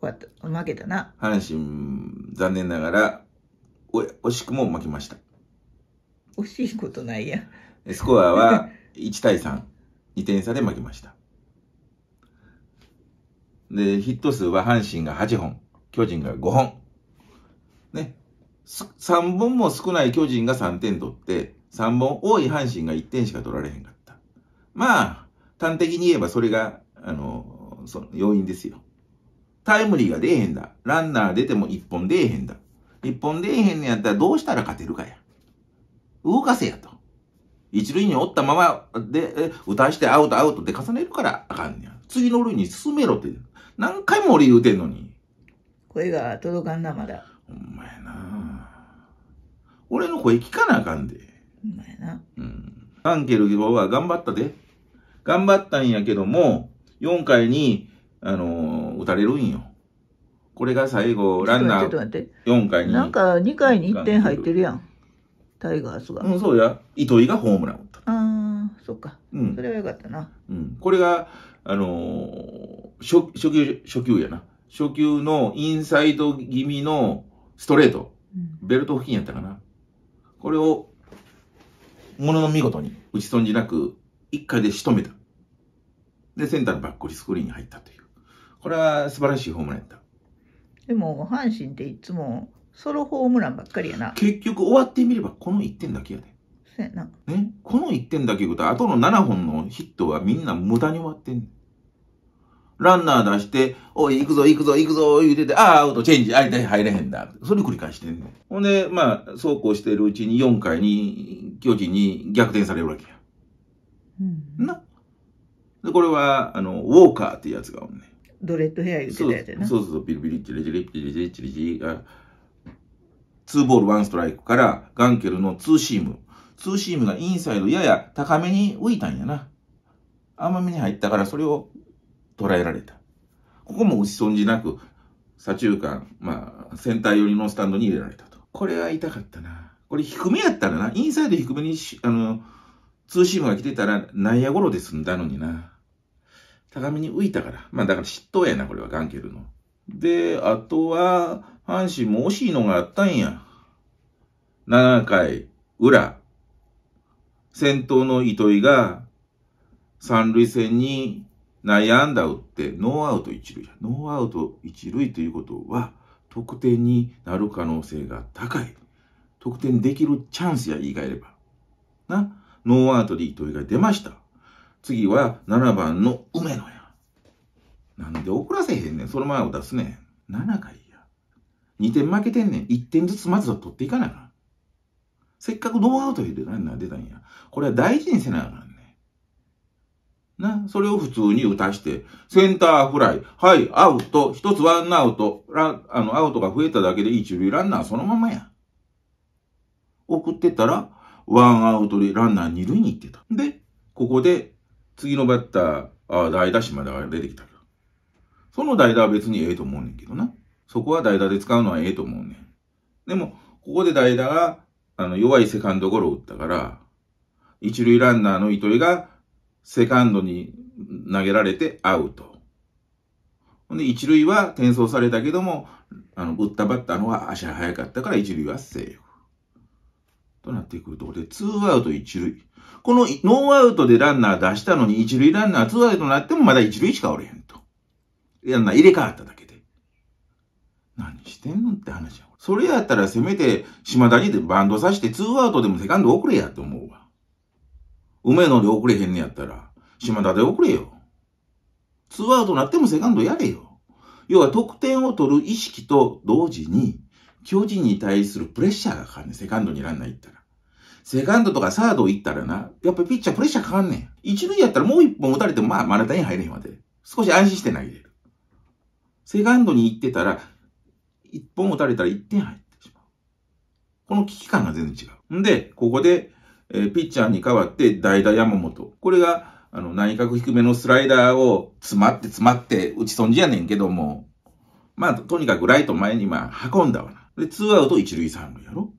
負けたな。阪神、残念ながら、お惜しくも負けました。惜しいことないや。スコアは1対3、2点差で負けました。で、ヒット数は阪神が8本、巨人が5本。ね。3本も少ない巨人が3点取って、3本多い阪神が1点しか取られへんかった。まあ、端的に言えばそれが、あの、その要因ですよ。タイムリーが出えへんだ。ランナー出ても一本出えへんだ。一本出えへんのやったらどうしたら勝てるかや。動かせやと。一塁におったままで、打たしてアウトアウトで重ねるからあかんねや。次の塁に進めろって。何回も俺言うてんのに。声が届かんな、まだ。ほんまやな俺の声聞かなあかんで。ほんまやな。うん。アンケルは頑張ったで。頑張ったんやけども、4回にあの、打たれるんよ。これが最後、ランナー4回に。なんか2回に1点入ってるやん。タイガースが。うん、そうや。糸井がホームラン打った。ああ、そっか。うん。それはよかったな。うん。これが、あのー、初、初級、初級やな。初級のインサイド気味のストレート。うん、ベルト付近やったかな。これを、ものの見事に、打ち損じなく、1回で仕留めた。で、センターのバックリスクリーンに入ったという。これは素晴らしいホームランやった。でも、阪神っていつもソロホームランばっかりやな。結局終わってみればこの1点だけやで。せやな。ね。この1点だけ言うとあとの7本のヒットはみんな無駄に終わってんねん。ランナー出して、おい、行くぞ、行くぞ、行くぞ、言うてて、ああ、アウト、チェンジ、あれい入れへんだ。それ繰り返してんねほんで、まあ、そうこうしてるうちに4回に、巨人に逆転されるわけや。うん。な。で、これは、あの、ウォーカーっていうやつがおんね。ドレッドヘア言ってたやつやな。そうそうそう、ビリビリ、チリチリ、チリチリ、チリチリ。ツーボールワンストライクからガンケルのツーシーム。ツーシームがインサイドやや高めに浮いたんやな。甘めに入ったからそれを捉えられた。ここも打ち損じなく、左中間、まあ、センター寄りのスタンドに入れられたと。これは痛かったな。これ低めやったらな、インサイド低めにあの、ツーシームが来てたら内野ゴロで済んだのにな。高めに浮いたから。まあだから嫉妬やな、これはガンケルの。で、あとは、阪神も惜しいのがあったんや。7回裏、先頭の糸井が三塁線に内野安打打ってノーアウト一塁や。ノーアウト一塁ということは得点になる可能性が高い。得点できるチャンスや言い換えれば。な、ノーアウトで糸井が出ました。次は7番の梅野や。なんで怒らせへんねん。その前を出すねん。7回や。2点負けてんねん。1点ずつまずは取っていかなかん。せっかくノーアウトでランナー出たんや。これは大事にせなあかんねん。な、それを普通に打たして、センターフライ、はい、アウト、一つワンアウト、ラあの、アウトが増えただけで一塁ランナーそのままや。送ってたら、ワンアウトでランナー二塁に行ってた。で、ここで次のバッター、ああ、代打までは出てきたけど。その代打は別にええと思うねんけどな。そこは代打で使うのはええと思うねん。でも、ここで代打が、あの、弱いセカンドゴロを打ったから、一塁ランナーの糸井が、セカンドに投げられてアウト。ほんで、一塁は転送されたけども、あの、打ったバッターの方が足速かったから一塁はセーフ。となってくるところで、ツーアウト一塁。このノーアウトでランナー出したのに、一塁ランナーツーアウトになってもまだ一塁しかおれへんと。ランナー入れ替わっただけで。何してんのって話や。それやったらせめて島田にでバンドさしてツーアウトでもセカンド遅れやと思うわ。梅野で遅れへんねやったら、島田で遅れよ。ツーアウトになってもセカンドやれよ。要は得点を取る意識と同時に、巨人に対するプレッシャーがかかんねん。セカンドにランナー行ったら。セカンドとかサード行ったらな、やっぱピッチャープレッシャーかかんねん。一塁やったらもう一本打たれてもまあタイに入れへんわで。少し安心して投げれる。セカンドに行ってたら、一本打たれたら一点入ってしまう。この危機感が全然違う。んで、ここで、えー、ピッチャーに代わって代打山本。これが、あの、内角低めのスライダーを詰まって詰まって打ち損じやねんけども、まあ、とにかくライト前にまあ運んだわな。で、ツーアウト一塁三塁やろ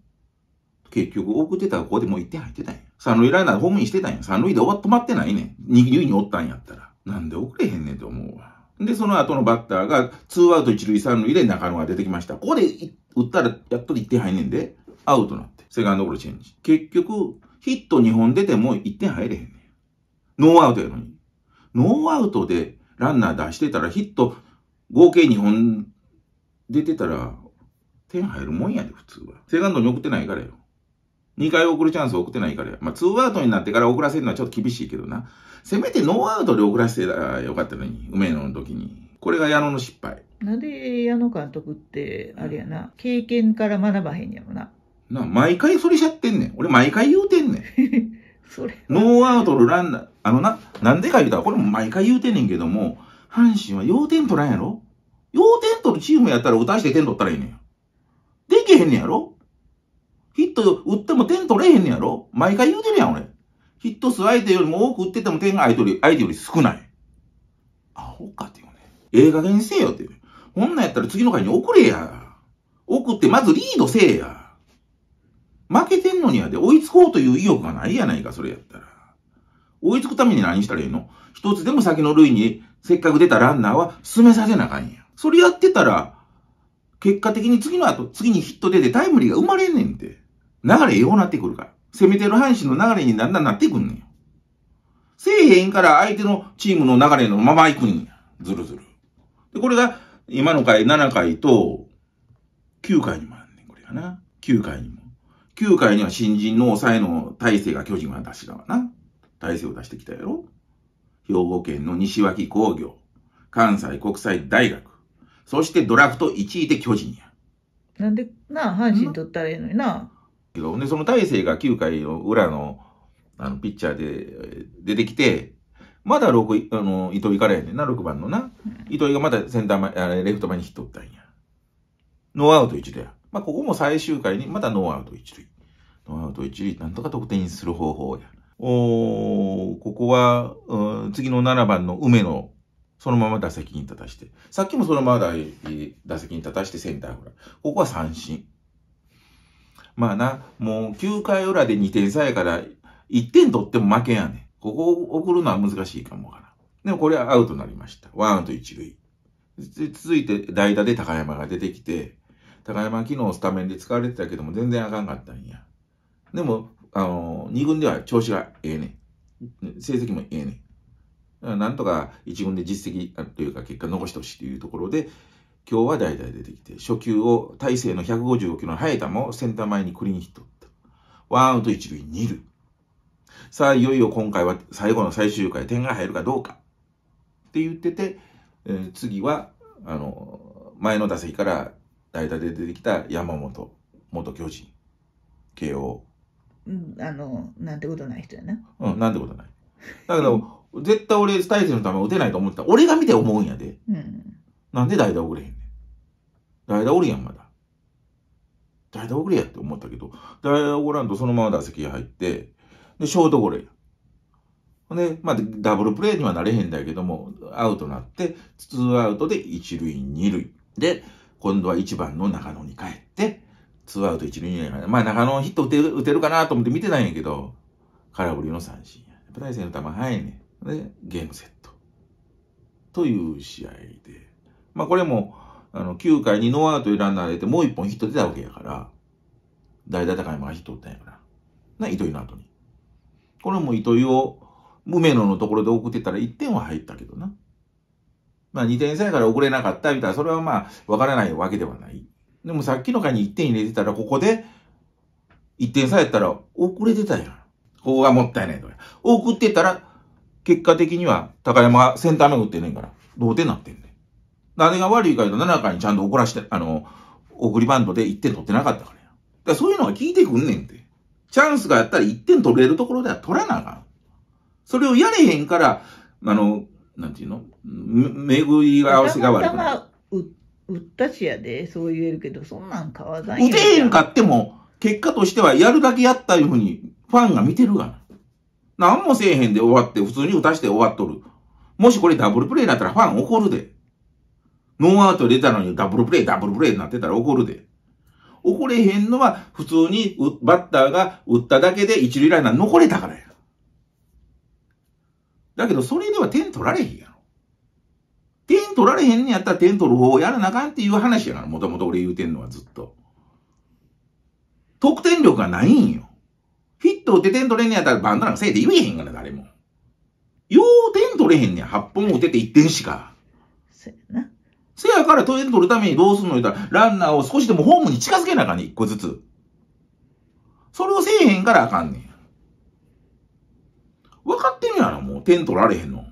結局、送ってたらここでもう1点入ってたんや。三塁ランナーホームインしてたんや。三塁で終わっ止まってないね二塁におったんやったら。なんで送れへんねんと思うわ。で、その後のバッターが、ツーアウト一塁三塁で中野が出てきました。ここで打ったら、やっと1点入んねんで、アウトなって。セカンドゴロチェンジ。結局、ヒット2本出ても1点入れへんねん。ノーアウトやのに。ノーアウトでランナー出してたら、ヒット合計2本出てたら、点入るもんやで、普通は。セカンドに送ってないからよ。2回送るチャンス送ってないからよ。まあ、2アウトになってから送らせるのはちょっと厳しいけどな。せめてノーアウトで送らせてたらよかったのに、梅野の時に。これが矢野の失敗。なんで矢野監督って、あれやな、経験から学ばへんやろな。な、毎回それしちゃってんねん。俺毎回言うてんねん。それ。ノーアウトのランナー、あのな、なんでか言うたら、これも毎回言うてんねんけども、阪神は要点取らんやろ要点取るチームやったら打たして点取ったらいいねん。できへんねやろヒット打っても点取れへんねやろ毎回言うてるやん、俺。ヒット数相手よりも多く打ってても点が相手より相手より少ない。アホかって言うね。ええ加減にせえよっていう。こんなんやったら次の回に送れや。送ってまずリードせえや。負けてんのにやで、追いつこうという意欲がないやないか、それやったら。追いつくために何したらいいの一つでも先の塁に、せっかく出たランナーは進めさせなあかんや。それやってたら、結果的に次の後、次にヒット出てタイムリーが生まれんねんって。流れようなってくるから。攻めてる阪神の流れにだんだんなってくんねん。せえへんから相手のチームの流れのまま行くんや。ずるずる。で、これが今の回7回と9回にもあんねん、これがな。9回にも。9回には新人の抑えの大勢が巨人は出したわな。大勢を出してきたやろ。兵庫県の西脇工業、関西国際大学、そしてドラフト1位で巨人や。なんで、なあ、阪神取ったらええのにな。けど、で、その大勢が9回の裏の、あの、ピッチャーで出てきて、まだ6、あの、糸井からやねんな、6番のな。糸井がまだセンター前、あレフト前にヒットったんや。ノーアウト1塁や。まあ、ここも最終回に、まだノーアウト1塁。ノーアウト1塁、なんとか得点する方法や。おここは、うん、次の7番の梅野そのまま打席に立たして。さっきもそのまま打席に立たしてセンターフライ。ここは三振。まあな、もう9回裏で2点差やから1点取っても負けやねん。ここを送るのは難しいかもわからん。でもこれはアウトになりました。ワンアウト1塁。続いて代打で高山が出てきて、高山昨日スタメンで使われてたけども全然あかんかったんや。でも、あのー、2軍では調子がええねん。成績もええねん。なんとか一軍で実績というか結果残してほしいというところで、今日は代々出てきて、初球を大勢の155キロの早田もセンター前にクリーンヒット。ワンアウト一塁二塁。さあ、いよいよ今回は最後の最終回、点が入るかどうか。って言ってて、えー、次は、あの、前の打席から代打で出てきた山本、元巨人、慶応。うん、あの、なんてことない人やな。うん、なんてことない。だけど、絶対俺、大勢のため打てないと思ってた。俺が見て思うんやで。うん、なんで代打遅れへんねん。代打おるやん、まだ。代打送れやって思ったけど、代打送らんとそのまま打席入って、で、ショートゴロや。で、まあ、ダブルプレーにはなれへんだけども、アウトなって、ツーアウトで一塁二塁。で、今度は一番の中野に帰って、ツーアウト一塁二塁。まあ、中野ヒット打てる打てるかなと思って見てないんやけど、空振りの三振や。やっぱ大勢の球早いねん。で、ゲームセット。という試合で。まあこれも、あの、9回にノーアウトでランナー出て、もう1本ヒット出たわけやから、代打高山がヒット打ったんやから。な、糸井の後に。これも糸井を、梅野のところで送ってたら1点は入ったけどな。まあ2点差やから送れなかったみたいな、それはまあわからないわけではない。でもさっきの回に1点入れてたら、ここで1点差やったら遅れてたやん。ここがもったいないのや。送ってたら結果的には高山がセンター目打ってねえから、同点になってんね誰が悪いかと七回にちゃんと怒らして、あの、送りバンドで1点取ってなかったからや。だからそういうのが効いてくんねんて。チャンスがあったら1点取れるところでは取らなあかん。それをやれへんから、あの、なんていうの巡り合わせが悪い。なる。打ったしやで、そう言えるけど、そんなん買わない。打てへんかっても、結果としてはやるだけやったいうふうに、ファンが見てるがな。何もせえへんで終わって、普通に打たして終わっとる。もしこれダブルプレイになったらファン怒るで。ノーアウト出たのにダブルプレイ、ダブルプレイになってたら怒るで。怒れへんのは普通にバッターが打っただけで一塁ランナー残れたからや。だけどそれでは点取られへんやろ。点取られへんにやったら点取る方をやらなあかんっていう話やから、もともと俺言うてんのはずっと。得点力がないんよ。フィット打て点取れんねやったらバンドなんかせいで言えへんがな、誰も。よう点取れへんねん。8本打てて1点しか。せやな。せやから点取るためにどうすんの言ったら、ランナーを少しでもホームに近づけなあかんねん、1個ずつ。それをせえへんからあかんねん。分かってんやろ、もう。点取られへんの。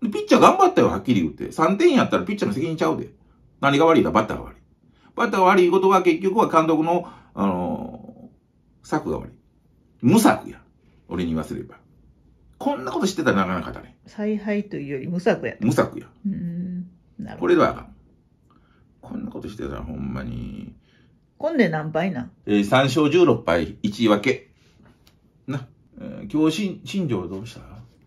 ピッチャー頑張ったよ、はっきり言って。3点やったらピッチャーの責任ちゃうで。何が悪いだ、バッターが悪い。バッターが悪いことは結局は監督の、あのー、策が悪い。無策や。俺に言わせれば。こんなことしてたらなかなかだね。采配というより無策や。無策や。うん。なるほど。これではあかん。こんなことしてたらほんまに。今で何倍なえー、3勝16敗、1位分け。な。えー、今日、新庄どうした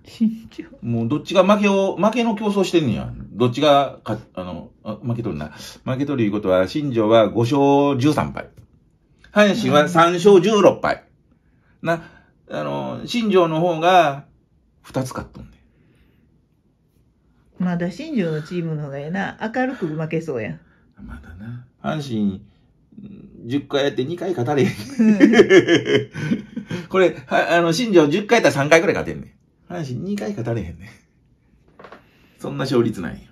新庄もうどっちが負けを、負けの競争してんねや。どっちが、か、あの、あ負け取るな。負け取るいうことは、新庄は5勝13敗。阪神は3勝16敗。な、あの、新庄の方が二つ勝ったんで。まだ新庄のチームの方がええな。明るく負けそうやん。まだな。阪神、10回やって2回勝たれへん。これ、あの、新庄10回やったら3回くらい勝てんねん。阪神2回勝たれへんねん。そんな勝率ないよ。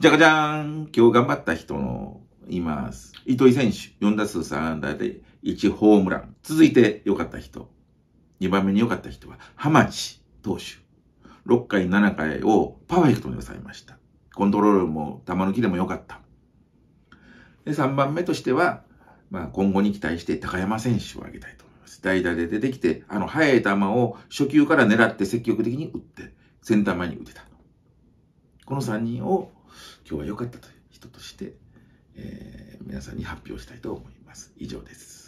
じゃかじゃーん今日頑張った人の、います。糸井選手、4打数3安打で、1ホームラン。続いて良かった人。2番目に良かった人は、浜地投手。6回、7回をパーフェクトに抑えました。コントロールも球抜きでも良かった。で、3番目としては、まあ、今後に期待して高山選手を挙げたいと思います。代打で出てきて、あの、速い球を初球から狙って積極的に打って、センター前に打てた。この3人を今日は良かったという人として、えー、皆さんに発表したいと思います。以上です。